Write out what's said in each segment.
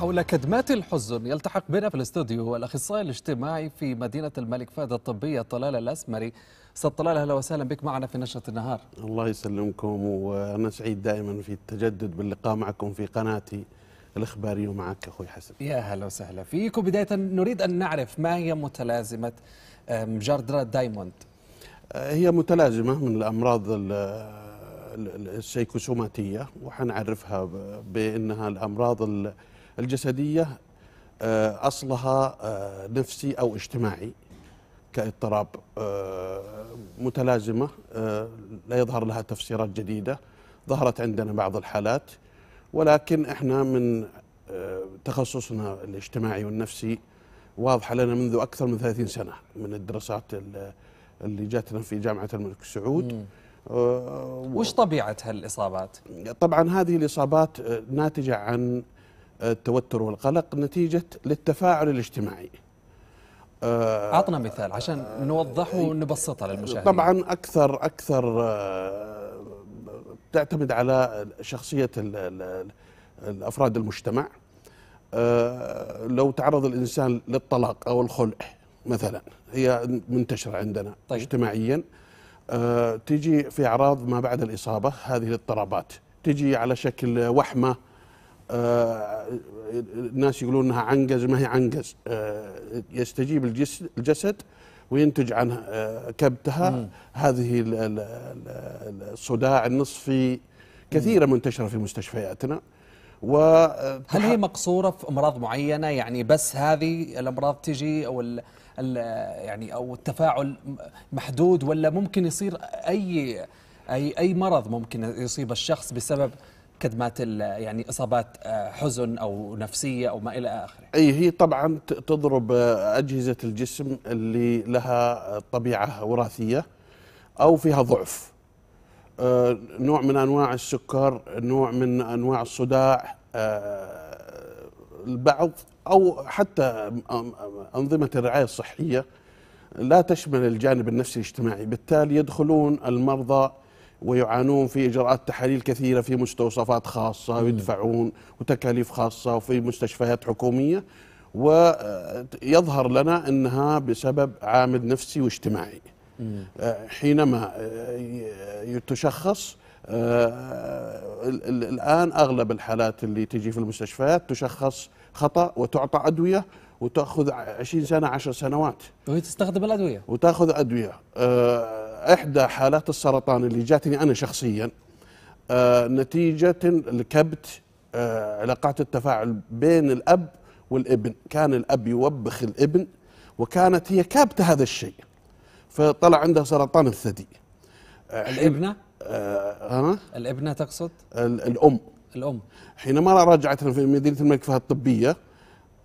حول كدمات الحزن يلتحق بنا في الاستوديو الاخصائي الاجتماعي في مدينه الملك فهد الطبيه طلال الاسمري استاذ طلال اهلا وسهلا بك معنا في نشره النهار الله يسلمكم وانا سعيد دائما في التجدد باللقاء معكم في قناتي الاخباريه ومعك اخوي حسن يا اهلا وسهلا فيك وبدايه نريد ان نعرف ما هي متلازمه مجردرا دايموند آه، هي متلازمه من الامراض السيكوسوماتيه وحنعرفها بانها الامراض الجسدية آه، أصلها آه، نفسي أو اجتماعي كاضطراب آه، متلازمة لا يظهر لها تفسيرات جديدة ظهرت عندنا بعض الحالات ولكن احنا من تخصصنا الاجتماعي والنفسي واضحة لنا منذ أكثر من 30 سنة من الدراسات اللي جاتنا في جامعة الملك سعود وش طبيعة هالإصابات؟ طبعا هذه الإصابات ناتجة عن التوتر والقلق نتيجة للتفاعل الاجتماعي أعطنا آه، مثال عشان نوضحه ونبسطه للمشاهدين طبعا أكثر أكثر آه، تعتمد على شخصية الأفراد المجتمع آه، لو تعرض الإنسان للطلاق أو الخلع مثلا هي منتشرة عندنا طيب. اجتماعيا تجي في أعراض ما بعد الإصابة هذه الاضطرابات تجي على شكل وحمة آه، الناس يقولون انها عنقز ما هي عنقز آه، يستجيب الجسد وينتج عن آه، كبتها هذه الصداع النصفي كثيره منتشره في مستشفياتنا و هل هي مقصوره في امراض معينه يعني بس هذه الامراض تجي او ال يعني او التفاعل محدود ولا ممكن يصير اي اي اي مرض ممكن يصيب الشخص بسبب كدمات يعني اصابات آه، حزن او نفسيه او ما الى اخره اي هي طبعا تضرب آه، اجهزه الجسم اللي لها آه، طبيعه وراثيه او فيها ضعف نوع من انواع السكر نوع من انواع الصداع البعض او حتى انظمه الرعايه الصحيه لا تشمل الجانب النفسي الاجتماعي بالتالي يدخلون المرضى ويعانون في اجراءات تحاليل كثيره في مستوصفات خاصه ويدفعون وتكاليف خاصه وفي مستشفيات حكوميه ويظهر آه، لنا انها بسبب عامل نفسي واجتماعي آه، حينما آه، تشخص الان اغلب الحالات اللي تجي في المستشفيات تشخص خطا وتعطى ادويه وتاخذ 20 سنه 10 سنوات وهي تستخدم الادويه وتاخذ ادويه احدى حالات السرطان اللي جاتني انا شخصيا آه، نتيجه لكبت آه، علاقات التفاعل بين الاب والابن كان الاب يوبخ الابن وكانت هي كابته هذا الشيء فطلع عندها سرطان الثدي آه، الابنه آه الابنه تقصد الام الام حينما رجعت في مدينه الملك فهد الطبيه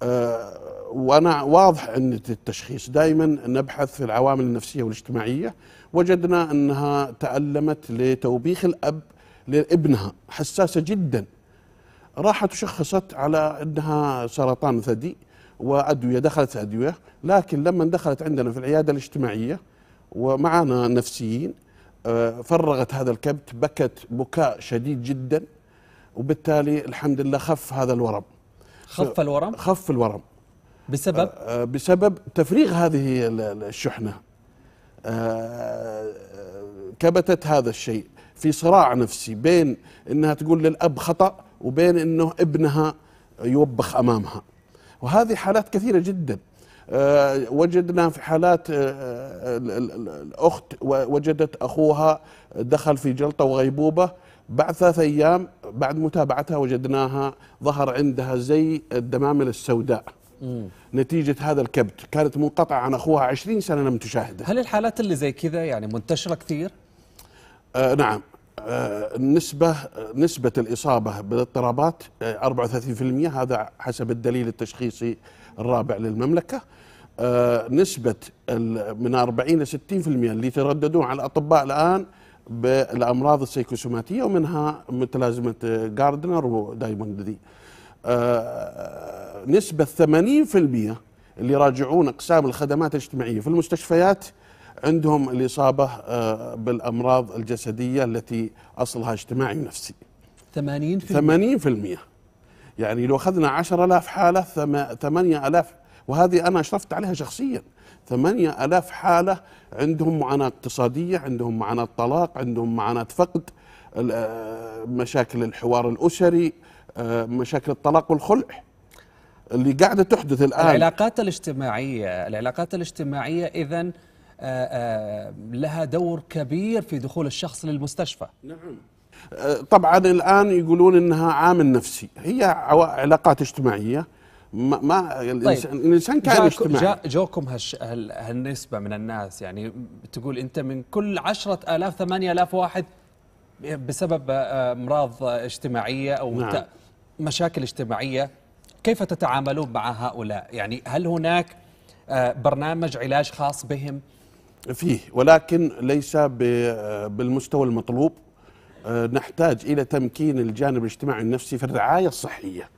آه وانا واضح ان التشخيص دائما نبحث في العوامل النفسيه والاجتماعيه وجدنا انها تالمت لتوبيخ الاب لابنها حساسه جدا راحت وشخصت على انها سرطان ثدي وادويه دخلت ادويه لكن لما دخلت عندنا في العياده الاجتماعيه ومعنا نفسيين آه، فرغت هذا الكبت بكت بكاء شديد جدا وبالتالي الحمد لله خف هذا الورم خف الورم خف الورم بسبب آه، آه، بسبب تفريغ هذه الشحنه آه، كبتت هذا الشيء في صراع نفسي بين انها تقول للاب خطا وبين انه ابنها يوبخ امامها وهذه حالات كثيره جدا وجدنا في حالات الاخت وجدت اخوها دخل في جلطه وغيبوبه بعد ثلاثة ايام بعد متابعتها وجدناها ظهر عندها زي الدمامل السوداء نتيجة هذا الكبت كانت منقطعة عن أخوها 20 سنة لم تشاهده هل الحالات اللي زي كذا يعني منتشرة كثير؟ آه نعم آه نسبة آه، نسبة الإصابة بالاضطرابات آه 34% هذا حسب الدليل التشخيصي الرابع للمملكة آه نسبة من 40 ل 60% اللي يترددون على الأطباء الآن بالأمراض السيكوسوماتية ومنها متلازمة جاردنر ودايموند دي آه، نسبة 80% اللي يراجعون أقسام الخدمات الاجتماعية في المستشفيات عندهم الإصابة آه، بالأمراض الجسدية التي أصلها اجتماعي نفسي 80% 80% يعني لو أخذنا 10000 حالة 8000 وهذه أنا أشرفت عليها شخصياً ثمانية ألاف حالة عندهم معاناة اقتصادية عندهم معاناة طلاق عندهم معاناة فقد آه، مشاكل الحوار الأسري آه، مشاكل الطلاق والخلع اللي قاعده تحدث الان العلاقات الاجتماعيه العلاقات الاجتماعيه اذا آه، آه، لها دور كبير في دخول الشخص للمستشفى نعم طبعا الان يقولون انها عامل نفسي هي علاقات اجتماعيه ما, ما الانسان طيب الانسان كان جاك اجتماعي جا جوكم هالش هالنسبه من الناس يعني تقول انت من كل 10000 8000 واحد بسبب امراض اجتماعيه او نعم. مشاكل اجتماعية كيف تتعاملون مع هؤلاء يعني هل هناك آه، برنامج علاج خاص بهم فيه ولكن ليس آه، بالمستوى المطلوب آه، نحتاج إلى تمكين الجانب الاجتماعي النفسي في الرعاية الصحية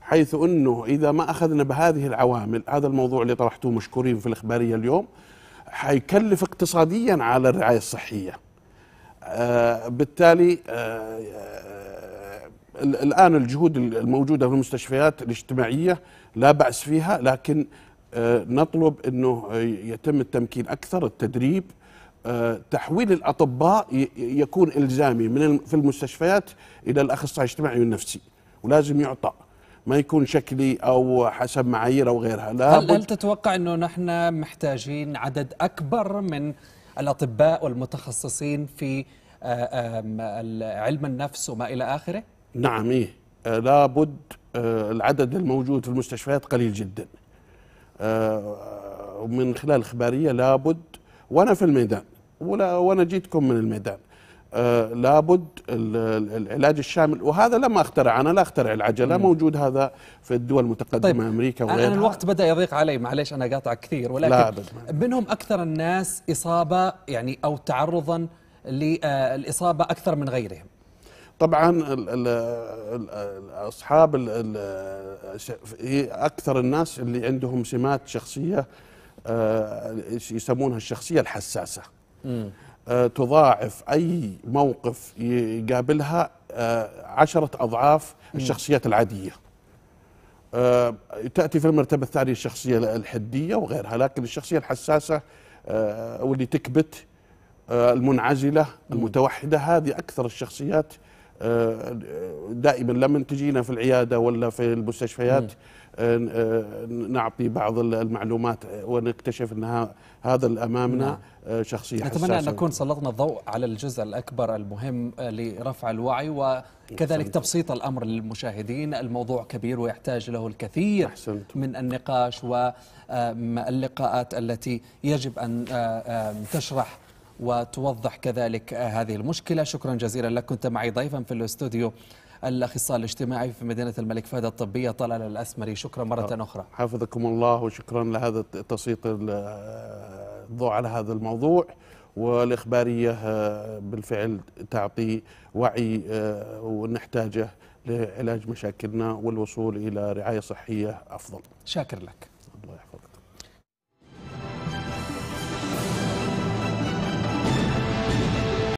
حيث أنه إذا ما أخذنا بهذه العوامل هذا الموضوع اللي طرحتوه مشكورين في الإخبارية اليوم حيكلف اقتصاديا على الرعاية الصحية بالتالي الآن الجهود الموجودة في المستشفيات الاجتماعية لا بأس فيها لكن آه، نطلب أنه يتم التمكين أكثر التدريب آه، تحويل الأطباء يكون إلزامي من في المستشفيات إلى الأخصائي الاجتماعي والنفسي ولازم يعطى ما يكون شكلي او حسب معايير او غيرها لا هل, هل تتوقع انه نحن محتاجين عدد اكبر من الاطباء والمتخصصين في آه، علم النفس وما الى اخره نعم إيه آه، لابد آه، العدد الموجود في المستشفيات قليل جدا آه، ومن خلال إخبارية لابد وأنا في الميدان ولا وأنا جيتكم من الميدان لابد العلاج الشامل وهذا لم اخترع انا لا اخترع العجله موجود هذا في الدول المتقدمه طيب امريكا وغيرها انا الوقت بدا يضيق علي معليش انا قاطع كثير ولكن لا أبدا. منهم اكثر الناس اصابه يعني او تعرضا للاصابه اكثر من غيرهم طبعا اصحاب اكثر الناس اللي عندهم سمات شخصيه آه، يسمونها الشخصيه الحساسه آه، تضاعف اي موقف يقابلها آه، عشره اضعاف الشخصيات العاديه تاتي في المرتبه الثانيه الشخصيه الحديه وغيرها لكن الشخصيه الحساسه واللي تكبت المنعزله المتوحده هذه اكثر الشخصيات آه، دائما لما تجينا في العياده ولا في المستشفيات آه، نعطي بعض المعلومات ونكتشف انها هذا امامنا نعم. آه، شخصيه حساسه اتمنى ان نكون سلطنا الضوء على الجزء الاكبر المهم لرفع الوعي وكذلك تبسيط الامر للمشاهدين الموضوع كبير ويحتاج له الكثير أحسنت. من النقاش واللقاءات التي يجب ان تشرح وتوضح كذلك هذه المشكلة شكرا جزيلا لك كنت معي ضيفا في الاستوديو الاخصائي الاجتماعي في مدينه الملك فهد الطبيه طلال الاسمري شكرا مره اخرى حفظكم الله وشكرا لهذا تسليط الضوء على هذا الموضوع والاخباريه آه، بالفعل تعطي وعي آه، ونحتاجه لعلاج مشاكلنا والوصول الى رعايه صحيه افضل شاكر لك الله يحفظك